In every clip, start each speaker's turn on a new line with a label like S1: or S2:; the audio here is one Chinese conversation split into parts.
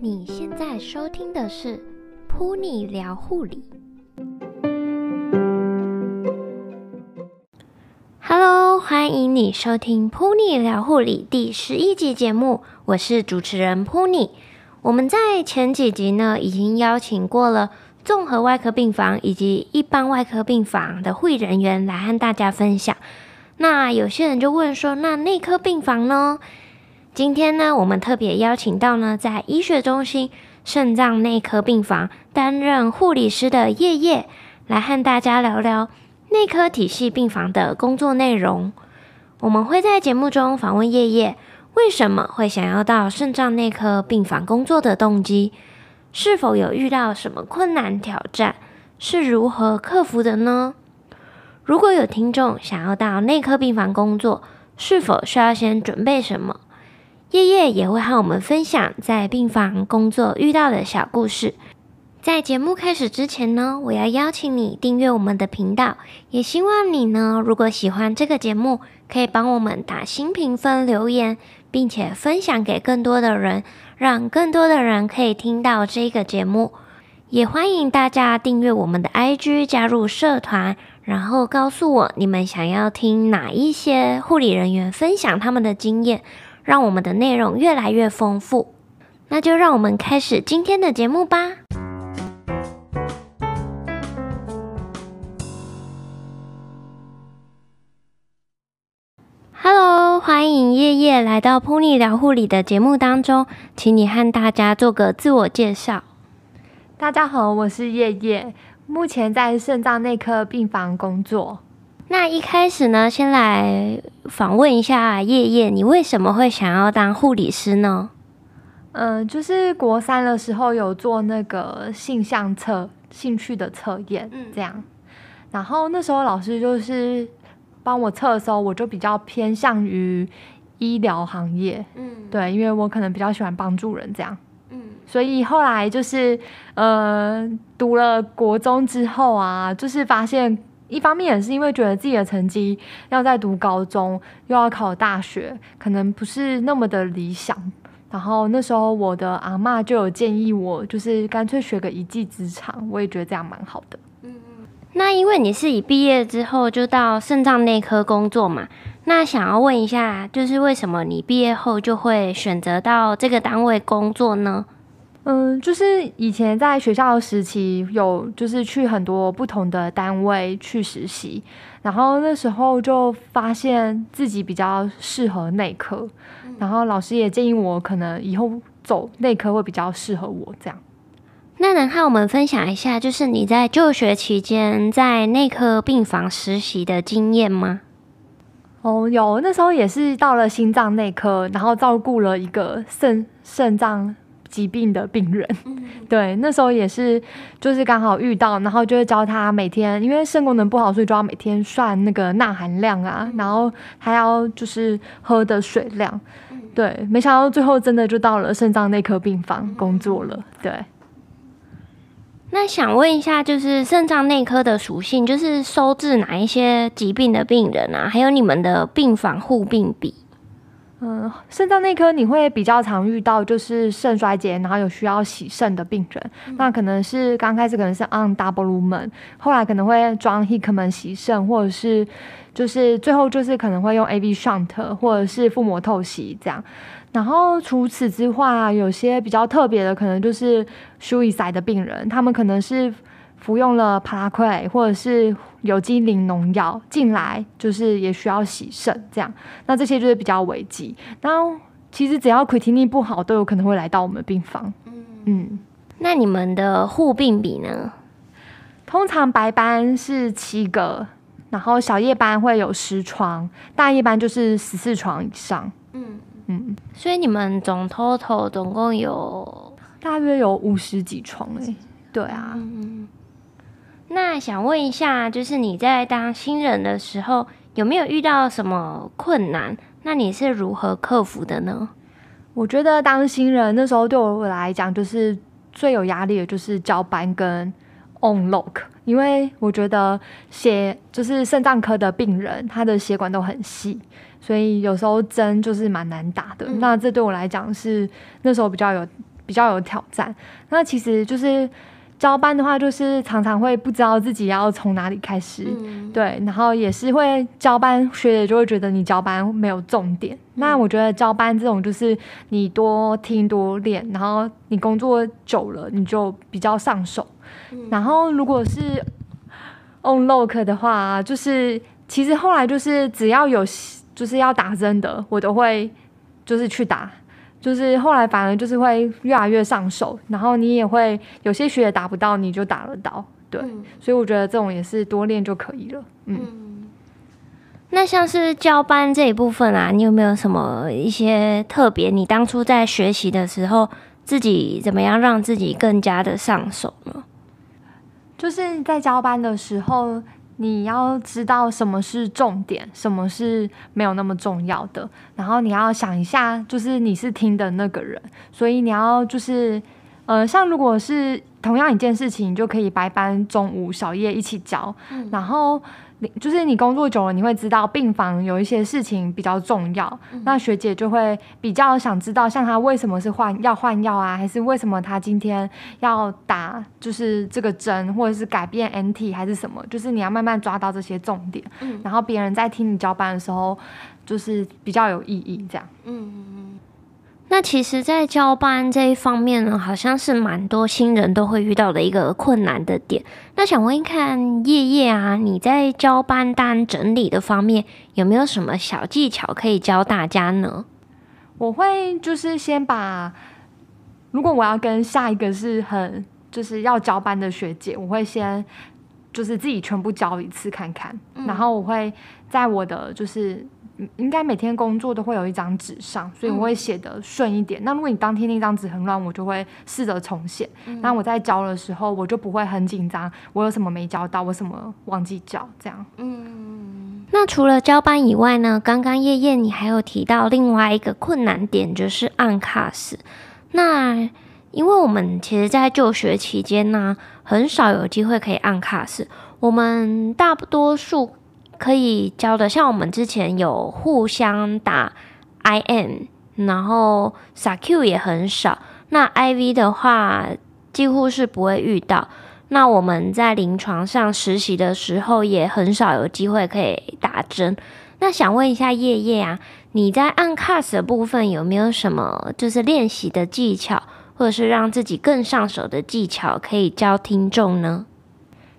S1: 你现在收听的是《p u n 聊护理》。Hello，欢迎你收听《p u n 聊护理》第十一集节目，我是主持人 p u n 我们在前几集呢，已经邀请过了综合外科病房以及一般外科病房的护理人员来和大家分享。那有些人就问说：“那内科病房呢？”今天呢，我们特别邀请到呢，在医学中心肾脏内科病房担任护理师的叶叶，来和大家聊聊内科体系病房的工作内容。我们会在节目中访问叶叶，为什么会想要到肾脏内科病房工作的动机？是否有遇到什么困难挑战？是如何克服的呢？如果有听众想要到内科病房工作，是否需要先准备什么？夜夜也会和我们分享在病房工作遇到的小故事。在节目开始之前呢，我要邀请你订阅我们的频道，也希望你呢，如果喜欢这个节目，可以帮我们打新评分、留言，并且分享给更多的人，让更多的人可以听到这一个节目。也欢迎大家订阅我们的 IG，加入社团，然后告诉我你们想要听哪一些护理人员分享他们的经验，让我们的内容越来越丰富。那就让我们开始今天的节目吧。Hello，欢迎夜夜来到 Pony 聊护理的节目当中，请你和大家做个自我介绍。
S2: 大家好，我是叶叶，目前在肾脏内科病房工作。
S1: 那一开始呢，先来访问一下叶叶，你为什么会想要当护理师呢？
S2: 嗯，就是国三的时候有做那个性向测，兴趣的测验，嗯，这样。然后那时候老师就是帮我测的时候，我就比较偏向于医疗行业，嗯，对，因为我可能比较喜欢帮助人，这样。所以后来就是，呃，读了国中之后啊，就是发现一方面也是因为觉得自己的成绩要在读高中又要考大学，可能不是那么的理想。然后那时候我的阿妈就有建议我，就是干脆学个一技之长。我也觉得这样蛮好的。嗯
S1: 嗯。那因为你是以毕业之后就到肾脏内科工作嘛，那想要问一下，就是为什么你毕业后就会选择到这个单位工作
S2: 呢？嗯，就是以前在学校时期有，就是去很多不同的单位去实习，然后那时候就发现自己比较适合内科，然后老师也建议我可能以后走内科会比较适合我这样。
S1: 那能和我们分享一下，就是你在就学期间在内科病房实习的经验吗？
S2: 哦，有，那时候也是到了心脏内科，然后照顾了一个肾肾脏。疾病的病人，对，那时候也是，就是刚好遇到，然后就会教他每天，因为肾功能不好，所以就要每天算那个钠含量啊，然后还要就是喝的水量，对，没想到最后真的就到了肾脏内科病房工作了，对。
S1: 那想问一下，就是肾脏内科的属性，就是收治哪一些疾病的病人啊？还有你们的病房护病比？
S2: 嗯，肾脏内科你会比较常遇到就是肾衰竭，然后有需要洗肾的病人。那可能是刚开始可能是按 double 门，后来可能会装 hick 门洗肾，或者是就是最后就是可能会用 a v shunt 或者是腹膜透析这样。然后除此之外，有些比较特别的可能就是 suicide 的病人，他们可能是。服用了帕拉奎或者是有机磷农药进来，就是也需要洗肾这样。那这些就是比较危急。然后其实只要 k i d n i 不好，都有可能会来到我们病房。嗯那你们的护病比呢？通常白班是七个，然后小夜班会有十床，大夜班就是十四床以上。嗯嗯。所以你们总 total 总共有大约有五十几床诶。对啊。嗯。
S1: 那想问一下，就是你在当新人的时候有没有遇到什么
S2: 困难？那你是如何克服的呢？我觉得当新人那时候对我来讲就是最有压力的就是交班跟 on lock，因为我觉得血就是肾脏科的病人，他的血管都很细，所以有时候针就是蛮难打的。那这对我来讲是那时候比较有比较有挑战。那其实就是。交班的话，就是常常会不知道自己要从哪里开始，对，然后也是会交班学姐就会觉得你交班没有重点。那我觉得交班这种就是你多听多练，然后你工作久了你就比较上手。然后如果是 on lock 的话，就是其实后来就是只要有就是要打针的，我都会就是去打。就是后来，反而就是会越来越上手，然后你也会有些学也达不到，你就打得到，对。所以我觉得这种也是多练就可以了。嗯，那像是教班这
S1: 一部分啊，你有没有什么一些特别？你当初在学习的时候，自己怎么样让自己更加的上手呢？
S2: 就是在教班的时候。你要知道什么是重点，什么是没有那么重要的。然后你要想一下，就是你是听的那个人，所以你要就是，呃，像如果是同样一件事情，就可以白班、中午、小夜一起教，然后。就是你工作久了，你会知道病房有一些事情比较重要，那学姐就会比较想知道，像她为什么是换要换药啊，还是为什么她今天要打就是这个针，或者是改变 NT 还是什么，就是你要慢慢抓到这些重点，然后别人在听你交班的时候，就是比较有意义这样。嗯。那其实，在交班这一
S1: 方面呢，好像是蛮多新人都会遇到的一个困难的点。那想问一看叶叶啊，你在交班单整理的方面有没有什么小技巧可以教大家呢？
S2: 我会就是先把，如果我要跟下一个是很就是要交班的学姐，我会先就是自己全部交一次看看，然后我会在我的就是。应该每天工作都会有一张纸上，所以我会写的顺一点。那如果你当天那张纸很乱，我就会试着重写。那我在交的时候，我就不会很紧张，我有什么没交到，我什么忘记交，这样。嗯。
S1: 那除了交班以外呢？刚刚夜夜你还有提到另外一个困难点，就是按卡式。那因为我们其实在就学期间呢，很少有机会可以按卡式，我们大大多数。可以教的，像我们之前有互相打 I N，然后撒 Q 也很少。那 I V 的话，几乎是不会遇到。那我们在临床上实习的时候，也很少有机会可以打针。那想问一下叶叶啊，你在按 cast 的部分有没有什么就是练习的技巧，或者是让自己更上手的技巧，可以教听众呢？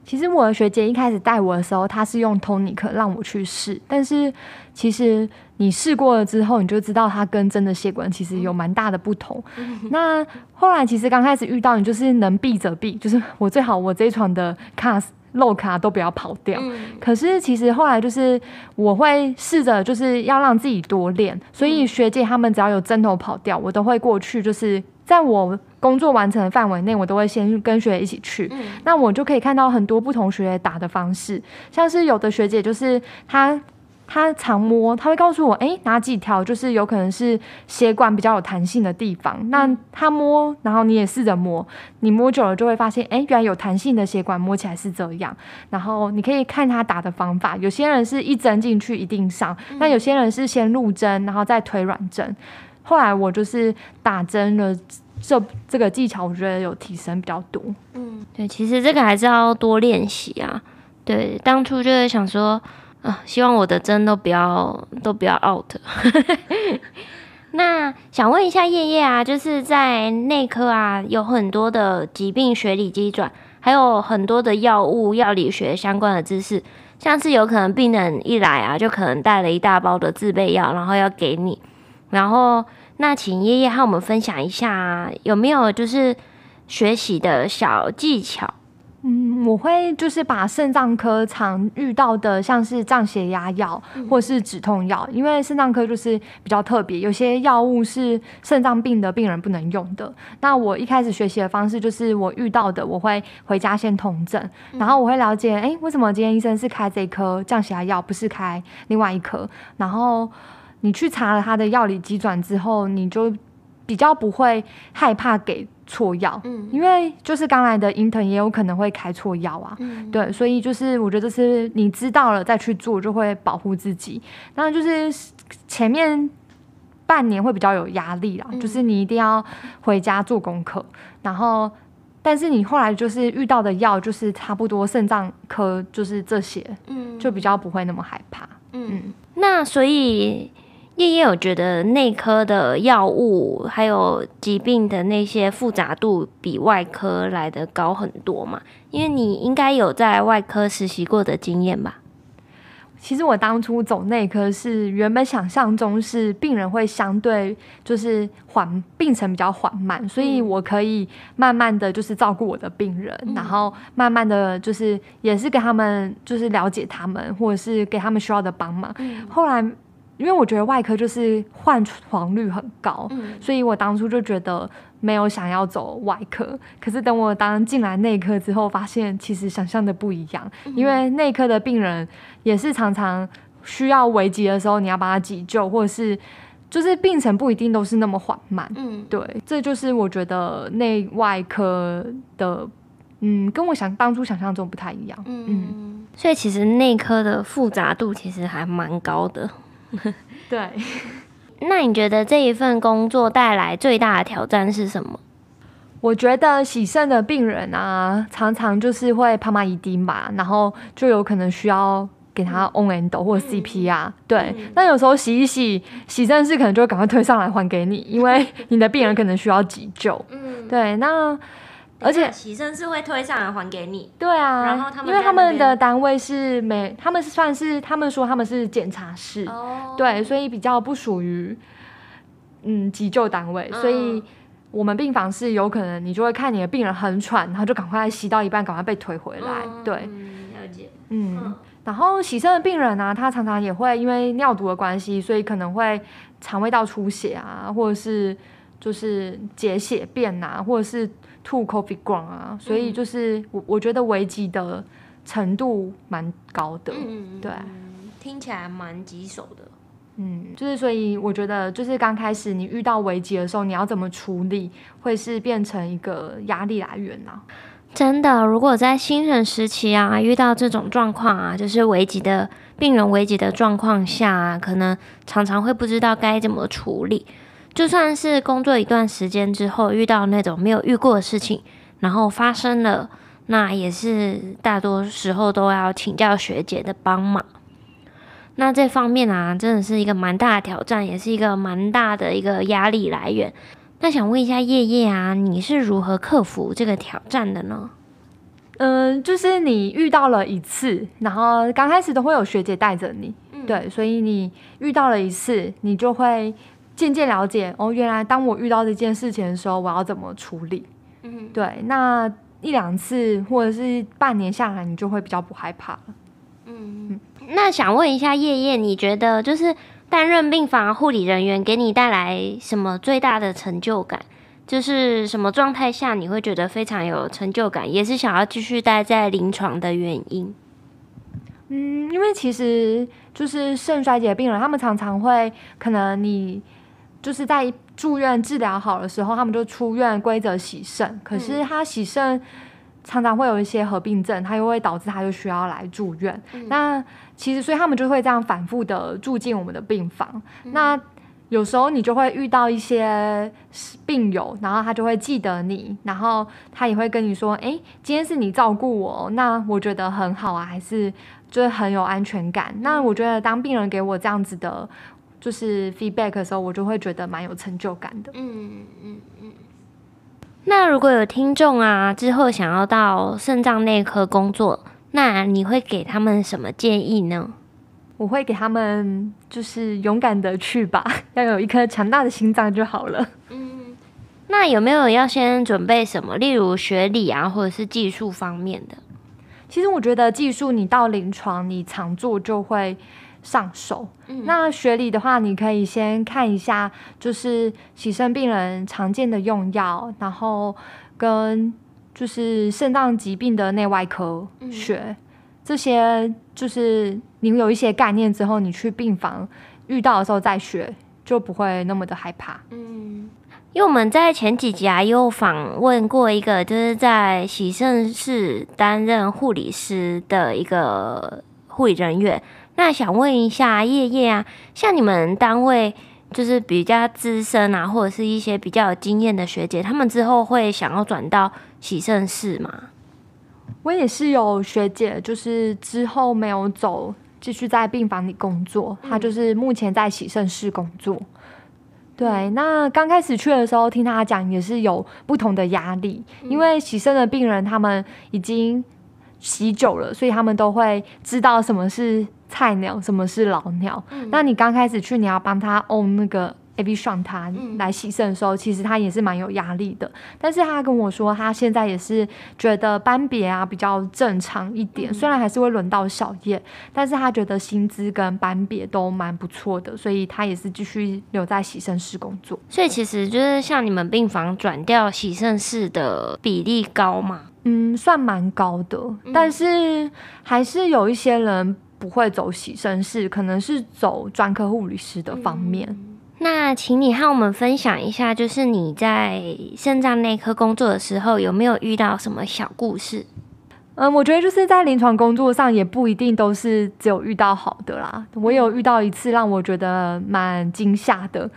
S2: 其实我的学姐一开始带我的时候，她是用 t o n 克让我去试，但是其实你试过了之后，你就知道它跟真的血管其实有蛮大的不同。那后来其实刚开始遇到，你就是能避则避，就是我最好我这一床的卡漏卡都不要跑掉。可是其实后来就是我会试着就是要让自己多练，所以学姐他们只要有针头跑掉，我都会过去就是。在我工作完成的范围内，我都会先跟学姐一起去。那我就可以看到很多不同学姐打的方式，像是有的学姐就是她她常摸，她会告诉我，哎，哪几条就是有可能是血管比较有弹性的地方。那她摸，然后你也试着摸，你摸久了就会发现，哎，原来有弹性的血管摸起来是这样。然后你可以看她打的方法，有些人是一针进去一定上，那有些人是先入针，然后再推软针。后来我就是打针的这这个技巧，我觉得有提升比较多。嗯，对，其实这个还是要多练习
S1: 啊。对，当初就是想说，啊，希望我的针都不要都不要 out。那想问一下叶叶啊，就是在内科啊，有很多的疾病学理基转，还有很多的药物药理学相关的知识，像是有可能病人一来啊，就可能带了一大包的自备药，然后要给你。然后，那请叶叶和我们分享一下，有没有就是学习的小技巧？
S2: 嗯，我会就是把肾脏科常遇到的，像是降血压药或是止痛药，因为肾脏科就是比较特别，有些药物是肾脏病的病人不能用的。那我一开始学习的方式就是，我遇到的我会回家先同诊，然后我会了解，哎，为什么今天医生是开这颗降血压药，不是开另外一颗？然后。你去查了他的药理机转之后，你就比较不会害怕给错药，嗯，因为就是刚来的英腾也有可能会开错药啊，嗯，对，所以就是我觉得是你知道了再去做就会保护自己。那就是前面半年会比较有压力啦，就是你一定要回家做功课，然后，但是你后来就是遇到的药就是差不多肾脏科就是这些，嗯，就比较不会那么害怕，
S1: 嗯，那所以。叶叶，我觉得内科的药物还有疾病的那些复杂度比外科来的高很多嘛，因为你应该有在外科实习过的经验吧？
S2: 其实我当初走内科是原本想象中是病人会相对就是缓病程比较缓慢，所以我可以慢慢的就是照顾我的病人，然后慢慢的就是也是给他们就是了解他们，或者是给他们需要的帮忙。后来。因为我觉得外科就是换床率很高，所以我当初就觉得没有想要走外科。可是等我当进来内科之后，发现其实想象的不一样，因为内科的病人也是常常需要危急的时候，你要把他急救，或者是就是病程不一定都是那么缓慢。嗯，对，这就是我觉得内外科的，嗯，跟我想当初想象中不太一样。
S1: 嗯，所以其实内科的复杂度其实还蛮高的。对，那你觉得这一份工作带来最大的挑战是什么？
S2: 我觉得洗肾的病人啊，常常就是会啪啪一滴嘛，然后就有可能需要给他 on endo 或 c p 啊。对，那有时候洗一洗，洗肾室可能就赶快推上来还给你，因为 你的病人可能需要急救。
S1: 嗯，对，
S2: 那。而且洗
S1: 身是会推上来还给你，对啊，然后他们因为他们的
S2: 单位是每，他们是算是他们说他们是检查室，对，所以比较不属于嗯急救单位，所以我们病房是有可能你就会看你的病人很喘，然后就赶快吸到一半，赶快被推回来，对，了解，嗯，然后洗肾的病人呢，他常常也会因为尿毒的关系，所以可能会肠胃道出血啊，或者是就是解血便啊，或者是。to coffee ground 啊，所以就是我我觉得危机的程度蛮高的，对，
S1: 听起来蛮棘手的，
S2: 嗯，就是所以我觉得就是刚开始你遇到危机的时候，你要怎么处理，会是变成一个压力来源呢？
S1: 真的，如果在新人时期啊，遇到这种状况啊，就是危急的病人危急的状况下，啊，可能常常会不知道该怎么处理。就算是工作一段时间之后遇到那种没有遇过的事情，然后发生了，那也是大多时候都要请教学姐的帮忙。那这方面啊，真的是一个蛮大的挑战，也是一个蛮大的一个压力来源。那想问一下叶叶啊，你是如何克服这个挑战的呢？
S2: 嗯，就是你遇到了一次，然后刚开始都会有学姐带着你，对，所以你遇到了一次，你就会。渐渐了解哦，原来当我遇到这件事情的时候，我要怎么处理？嗯，对，那一两次或者是半年下来，你就会比较不害怕了。嗯嗯。那想问一下叶叶，
S1: 你觉得就是担任病房护理人员给你带来什么最大的成就感？就是什么状态下你会觉得非常有成就感，也是想要继续待在临床的原因？
S2: 嗯，因为其实就是肾衰竭病人，他们常常会可能你。就是在住院治疗好的时候，他们就出院规则洗肾。可是他洗肾常常会有一些合并症，他又会导致他就需要来住院。那其实所以他们就会这样反复的住进我们的病房。那有时候你就会遇到一些病友，然后他就会记得你，然后他也会跟你说：“哎，今天是你照顾我，那我觉得很好啊，还是就是很有安全感。”那我觉得当病人给我这样子的。就是 feedback 的时候，我就会觉得蛮有成就感的。嗯嗯嗯。
S1: 那如果有听众啊，之后想要到肾脏内科工作，那
S2: 你会给他们什么建议呢？我会给他们就是勇敢的去吧，要有一颗强大的心脏就好了。嗯那有没有要
S1: 先准备什么，例如学历啊，或者是技术方面的？
S2: 其实我觉得技术，你到临床你常做就会。上手，那学理的话，你可以先看一下，就是洗肾病人常见的用药，然后跟就是肾脏疾病的内外科学，这些就是你有一些概念之后，你去病房遇到的时候再学，就不会那么的害怕。嗯，
S1: 因为我们在前几集啊，又访问过一个，就是在洗肾室担任护理师的一个。护理人员，那想问一下叶叶啊，像你们单位就是比较资深啊，或者是一些比较有经验的学姐，他们之后会想要转到洗肾室吗？
S2: 我也是有学姐，就是之后没有走，继续在病房里工作。她就是目前在洗肾室工作。对，那刚开始去的时候听他讲也是有不同的压力，因为洗肾的病人他们已经。洗久了，所以他们都会知道什么是菜鸟，什么是老鸟。嗯，那你刚开始去，你要帮他 on 那个 AB 上他来洗肾的时候，其实他也是蛮有压力的。但是他跟我说，他现在也是觉得班别啊比较正常一点，虽然还是会轮到小叶，但是他觉得薪资跟班别都蛮不错的，所以他也是继续留在洗肾室工作。所
S1: 以其实就是像你们病房转调洗肾
S2: 室的比例高嘛。嗯，算蛮高的，但是还是有一些人不会走洗身室，可能是走专科护理师的方面。
S1: 那请你和我们分享一下，就是你在肾脏内科
S2: 工作的时候有没有遇到什么小故事？嗯，我觉得就是在临床工作上也不一定都是只有遇到好的啦。我有遇到一次让我觉得蛮惊吓的，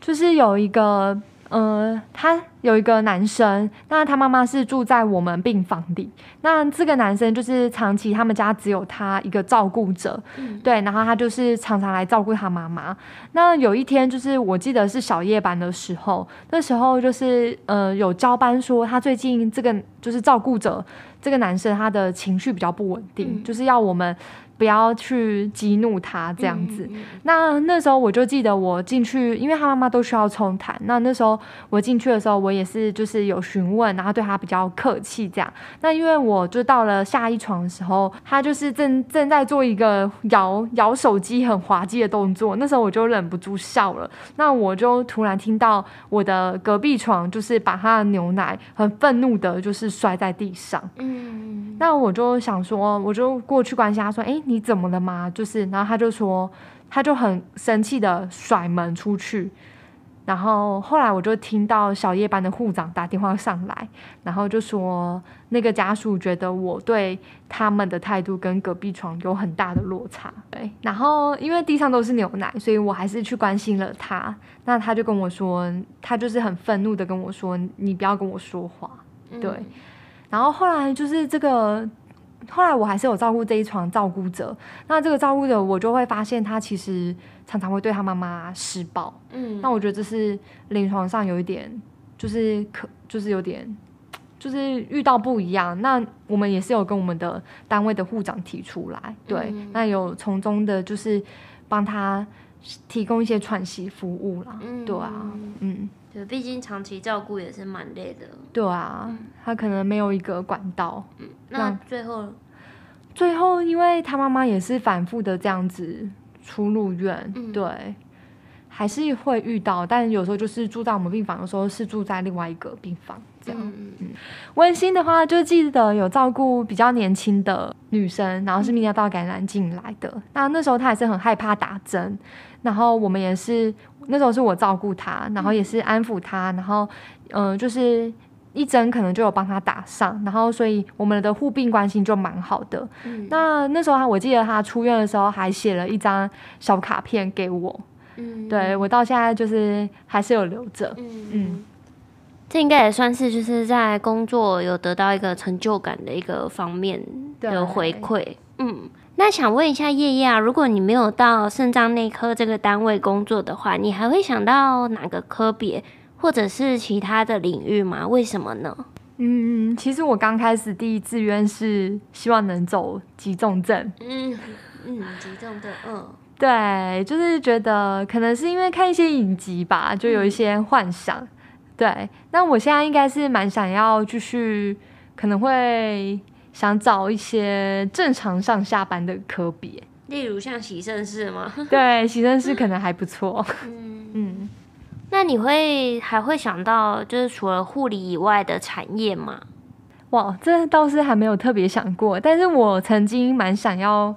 S2: 就是有一个。呃，他有一个男生，那他妈妈是住在我们病房里。那这个男生就是长期他们家只有他一个照顾者，对，然后他就是常常来照顾他妈妈。那有一天就是我记得是小夜班的时候，那时候就是呃有交班说他最近这个就是照顾者这个男生他的情绪比较不稳定，就是要我们。不要去激怒他这样子。那那时候我就记得我进去，因为他妈妈都需要冲痰。那那时候我进去的时候，我也是就是有询问，然后对他比较客气这样。那因为我就到了下一床的时候，他就是正正在做一个摇摇手机很滑稽的动作。那时候我就忍不住笑了。那我就突然听到我的隔壁床就是把他的牛奶很愤怒的就是摔在地上。嗯。那我就想说，我就过去关心他，说：“哎，你怎么了嘛？”就是，然后他就说，他就很生气的甩门出去。然后后来我就听到小夜班的护长打电话上来，然后就说那个家属觉得我对他们的态度跟隔壁床有很大的落差。对，然后因为地上都是牛奶，所以我还是去关心了他。那他就跟我说，他就是很愤怒的跟我说：“你不要跟我说话。”对。然后后来就是这个，后来我还是有照顾这一床照顾者。那这个照顾者，我就会发现他其实常常会对他妈妈施暴。嗯，那我觉得这是临床上有一点，就是可就是有点，就是遇到不一样。那我们也是有跟我们的单位的护长提出来，对，那有从中的就是帮他。提供一些喘息服务啦，对啊，嗯，
S1: 对，毕竟长期照顾也是蛮累的。
S2: 对啊，他可能没有一个管道。那最后，最后，因为他妈妈也是反复的这样子出入院，对。还是会遇到，但有时候就是住在我们病房的时候，是住在另外一个病房。这样，温馨的话就记得有照顾比较年轻的女生，然后是泌尿道感染进来的。那那时候她也是很害怕打针，然后我们也是那时候是我照顾她，然后也是安抚她，然后嗯，就是一针可能就有帮她打上，然后所以我们的护病关系就蛮好的。那那时候她我记得她出院的时候还写了一张小卡片给我。嗯，对我到现在就是还是有留着，嗯嗯，这应该也算
S1: 是就是在工作有得到一个成就感的一个方面的回馈。嗯，那想问一下叶叶啊，如果你没有到肾脏内科这个单位工作的话，你还会想到哪个科别或者是其他的领域吗？为
S2: 什么呢？嗯嗯，其实我刚开始第一志愿是希望能走急重症，
S1: 嗯嗯，急重症，嗯。
S2: 对，就是觉得可能是因为看一些影集吧，就有一些幻想。对，那我现在应该是蛮想要继续，可能会想找一些正常上下班的科比，
S1: 例如像喜盛世吗？对，喜
S2: 盛世可能还不错。嗯 嗯，
S1: 那你会还会想到就是除了护理以外的产业吗？
S2: 哇，这倒是还没有特别想过，但是我曾经蛮想要。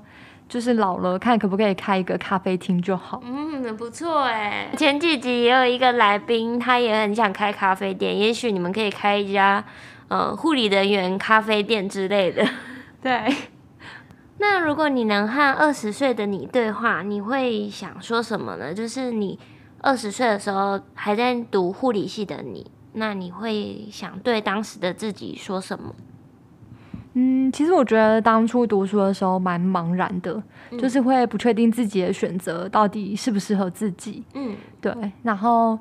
S2: 就是老了，看可不可以开一个咖啡厅就好。
S1: 嗯，不错哎。前几集也有一个来宾，他也很想开咖啡店。也许你们可以开一家，呃，护理人员咖啡店之类的。对。那如果你能和二十岁的你对话，你会想说什么呢？就是你二十岁的时候还在读护理系的你，那你会想对当时的自己说什么？
S2: 嗯，其实我觉得当初读书的时候蛮茫然的，就是会不确定自己的选择到底适不适合自己。嗯，对。然后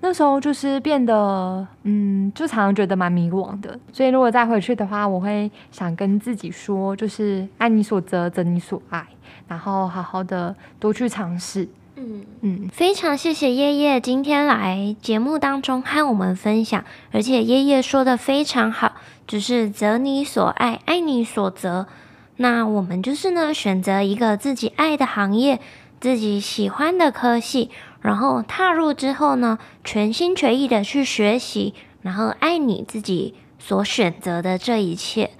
S2: 那时候就是变得，嗯，就常常觉得蛮迷惘的。所以如果再回去的话，我会想跟自己说，就是爱你所择，择你所爱，然后好好的多去尝试。嗯嗯，
S1: 非常谢谢叶叶今天来节目当中和我们分享，而且叶叶说的非常好，就是择你所爱，爱你所择。那我们就是呢，选择一个自己爱的行业，自己喜欢的科系，然后踏入之后呢，全心全意的去学习，然后爱你自己所选择的这一切。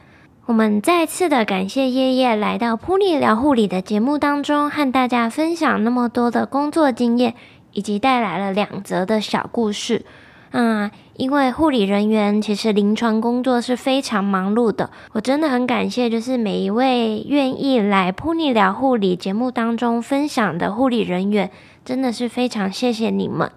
S1: 我们再次的感谢叶叶来到普利聊护理的节目当中，和大家分享那么多的工作经验，以及带来了两则的小故事。啊，因为护理人员其实临床工作是非常忙碌的，我真的很感谢，就是每一位愿意来普利聊护理节目当中分享的护理人员，真的是非常谢谢你们。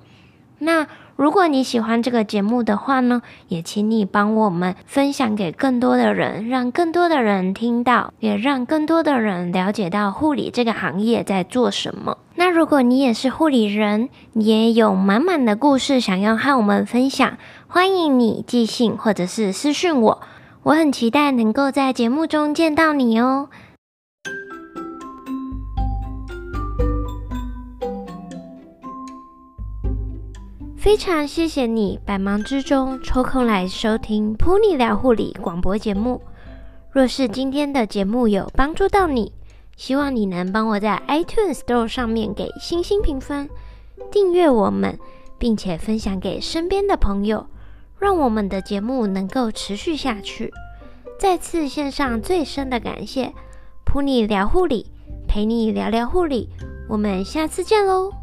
S1: 那。如果你喜欢这个节目的话呢，也请你帮我们分享给更多的人，让更多的人听到，也让更多的人了解到护理这个行业在做什么。那如果你也是护理人，也有满满的故事想要和我们分享，欢迎你寄信或者是私信我，我很期待能够在节目中见到你哦。非常谢谢你百忙之中抽空来收听普尼聊护理广播节目。若是今天的节目有帮助到你，希望你能帮我，在 iTunes Store 上面给星星评分、订阅我们，并且分享给身边的朋友，让我们的节目能够持续下去。再次献上最深的感谢，普尼聊护理，陪你聊聊护理，我们下次见喽。